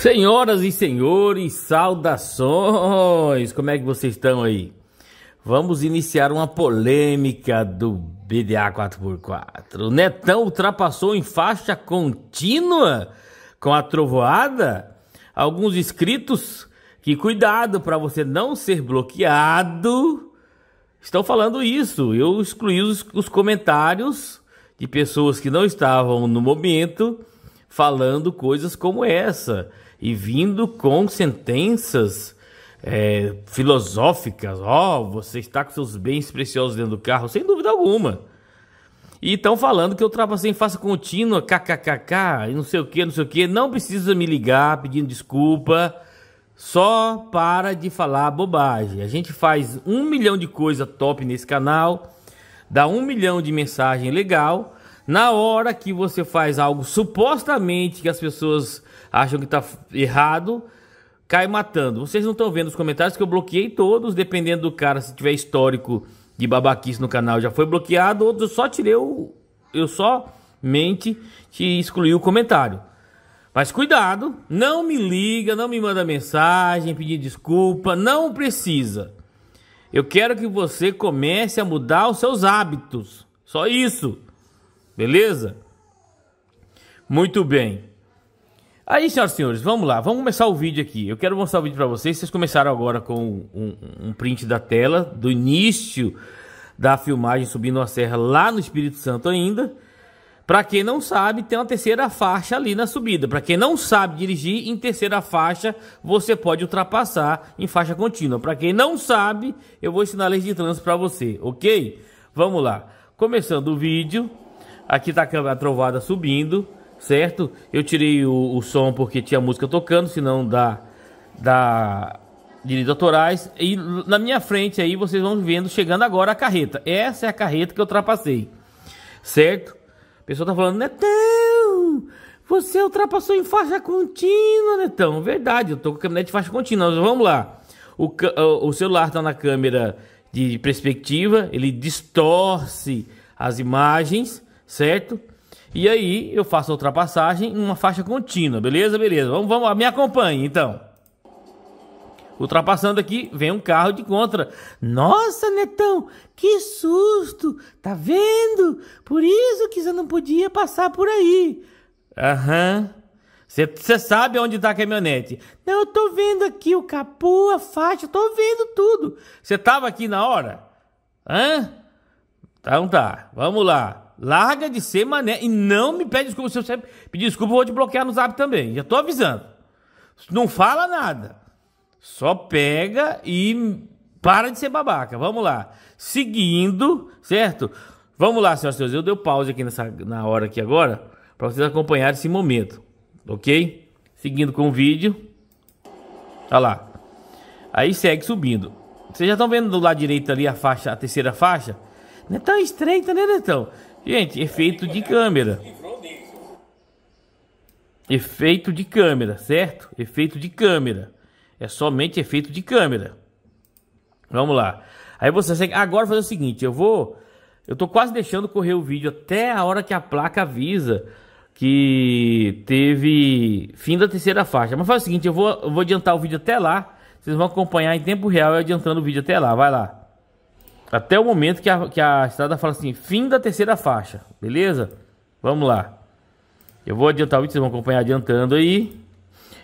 Senhoras e senhores, saudações! Como é que vocês estão aí? Vamos iniciar uma polêmica do BDA 4x4. O Netão ultrapassou em faixa contínua com a trovoada? Alguns inscritos que cuidado para você não ser bloqueado estão falando isso. Eu excluí os, os comentários de pessoas que não estavam no momento falando coisas como essa e vindo com sentenças é, filosóficas. Ó, oh, você está com seus bens preciosos dentro do carro, sem dúvida alguma. E estão falando que eu ultrapassei em faça contínua, kkkk, e não sei o que, não sei o que. Não precisa me ligar pedindo desculpa. Só para de falar bobagem. A gente faz um milhão de coisa top nesse canal, dá um milhão de mensagem legal na hora que você faz algo supostamente que as pessoas acham que está errado, cai matando. Vocês não estão vendo os comentários que eu bloqueei todos, dependendo do cara, se tiver histórico de babaquice no canal, já foi bloqueado, outros eu só tirei o. Eu só mente te excluí o comentário. Mas cuidado, não me liga, não me manda mensagem, pedir desculpa, não precisa. Eu quero que você comece a mudar os seus hábitos. Só isso. Beleza? Muito bem. Aí, senhoras e senhores, vamos lá, vamos começar o vídeo aqui. Eu quero mostrar o vídeo para vocês. Vocês começaram agora com um, um, print da tela, do início da filmagem subindo uma serra lá no Espírito Santo ainda. Para quem não sabe, tem uma terceira faixa ali na subida. Para quem não sabe dirigir, em terceira faixa você pode ultrapassar em faixa contínua. Para quem não sabe, eu vou ensinar a lei de trânsito para você, ok? Vamos lá. Começando o vídeo. Aqui tá a trovada subindo, certo? Eu tirei o, o som porque tinha música tocando, senão dá, dá direitos autorais. E na minha frente aí vocês vão vendo chegando agora a carreta. Essa é a carreta que eu ultrapassei, certo? O pessoal tá falando, Netão, você ultrapassou em faixa contínua, Netão. Verdade, eu tô com a caminhonete de faixa contínua. Mas vamos lá. O, o celular tá na câmera de perspectiva, ele distorce as imagens, certo? E aí eu faço a ultrapassagem em uma faixa contínua, beleza? Beleza, vamos, vamos, me acompanhe então. Ultrapassando aqui, vem um carro de contra. Nossa, Netão, que susto! Tá vendo? Por isso que você não podia passar por aí. Aham. Você sabe onde tá a caminhonete? Não, eu tô vendo aqui o capô, a faixa, tô vendo tudo. Você tava aqui na hora? Hã? Então tá, vamos lá. Larga de ser mané e não me pede desculpa. Se você pedir desculpa, eu vou te bloquear no zap também. Já tô avisando. Não fala nada. Só pega e para de ser babaca. Vamos lá. Seguindo, certo? Vamos lá, senhoras e senhores. Eu dei pausa aqui nessa, na hora aqui agora para vocês acompanharem esse momento, ok? Seguindo com o vídeo. Olha tá lá. Aí segue subindo. Vocês já estão vendo do lado direito ali a faixa, a terceira faixa? Não é tão estreita, né, Netão? Gente, efeito de câmera. Efeito de câmera, certo? Efeito de câmera. É somente efeito de câmera. Vamos lá. Aí você segue. Agora fazer o seguinte, eu vou. Eu tô quase deixando correr o vídeo até a hora que a placa avisa que teve fim da terceira faixa. Mas faz o seguinte, eu vou, eu vou adiantar o vídeo até lá. Vocês vão acompanhar em tempo real eu adiantando o vídeo até lá. Vai lá. Até o momento que a, que a estrada fala assim, fim da terceira faixa, beleza? Vamos lá. Eu vou adiantar o vídeo, vocês vão acompanhar adiantando aí.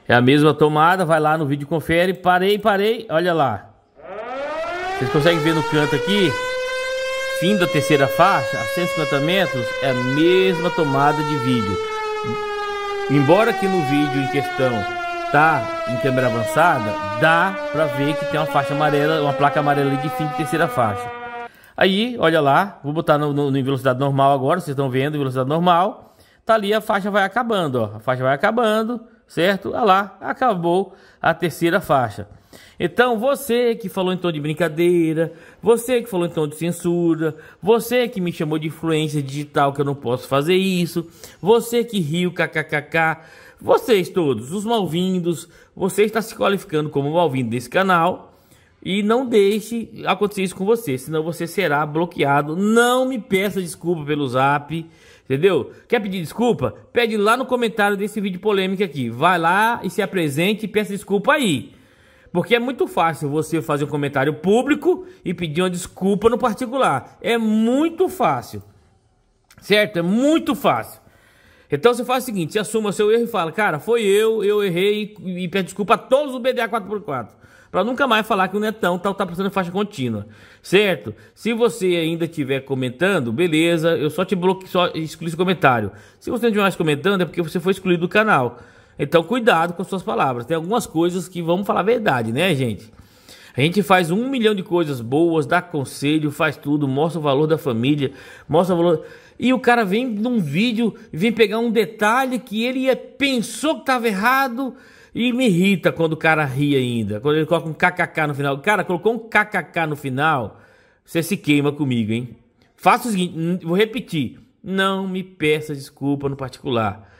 É a mesma tomada, vai lá no vídeo, confere. Parei, parei, olha lá. Vocês conseguem ver no canto aqui? Fim da terceira faixa, a 150 metros, é a mesma tomada de vídeo. Embora aqui no vídeo em questão tá em câmera avançada, dá pra ver que tem uma faixa amarela, uma placa amarela de fim de terceira faixa. Aí, olha lá, vou botar no, no, em velocidade normal agora, vocês estão vendo, velocidade normal. Tá ali, a faixa vai acabando, ó. A faixa vai acabando, certo? Olha lá, acabou a terceira faixa. Então, você que falou em tom de brincadeira, você que falou em tom de censura, você que me chamou de influência digital que eu não posso fazer isso, você que riu kkkk, vocês todos, os malvindos, você está se qualificando como malvindo desse canal, e não deixe acontecer isso com você, senão você será bloqueado. Não me peça desculpa pelo zap, entendeu? Quer pedir desculpa? Pede lá no comentário desse vídeo polêmico aqui. Vai lá e se apresente e peça desculpa aí. Porque é muito fácil você fazer um comentário público e pedir uma desculpa no particular. É muito fácil. Certo? É muito fácil. Então você faz o seguinte, você assuma seu erro e fala, cara, foi eu, eu errei e, e peço desculpa a todos do BDA 4x4. Para nunca mais falar que o Netão é tá, tá passando faixa contínua, certo? Se você ainda estiver comentando, beleza, eu só te bloqueio, só excluí esse comentário. Se você não estiver mais comentando, é porque você foi excluído do canal. Então cuidado com suas palavras, tem algumas coisas que vamos falar a verdade, né gente? A gente faz um milhão de coisas boas, dá conselho, faz tudo, mostra o valor da família, mostra o valor e o cara vem num vídeo, vem pegar um detalhe que ele pensou que estava errado e me irrita quando o cara ri ainda, quando ele coloca um kkk no final. O cara colocou um kkk no final, você se queima comigo, hein? Faça o seguinte, vou repetir, não me peça desculpa no particular.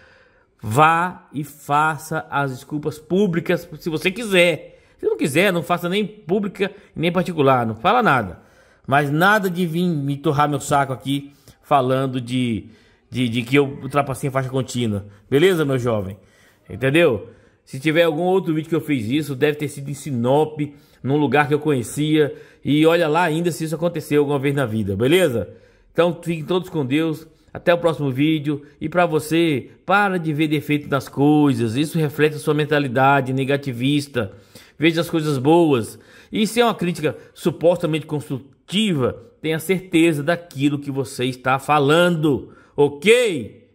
Vá e faça as desculpas públicas se você quiser. Se não quiser, não faça nem pública nem particular, não fala nada. Mas nada de vir me torrar meu saco aqui falando de, de, de que eu ultrapassei a faixa contínua. Beleza, meu jovem? Entendeu? Se tiver algum outro vídeo que eu fiz isso, deve ter sido em Sinop, num lugar que eu conhecia. E olha lá ainda se isso aconteceu alguma vez na vida, beleza? Então fiquem todos com Deus. Até o próximo vídeo. E para você, para de ver defeito nas coisas. Isso reflete a sua mentalidade negativista. Veja as coisas boas. E se é uma crítica supostamente construtiva, assertiva, tenha certeza daquilo que você está falando, ok?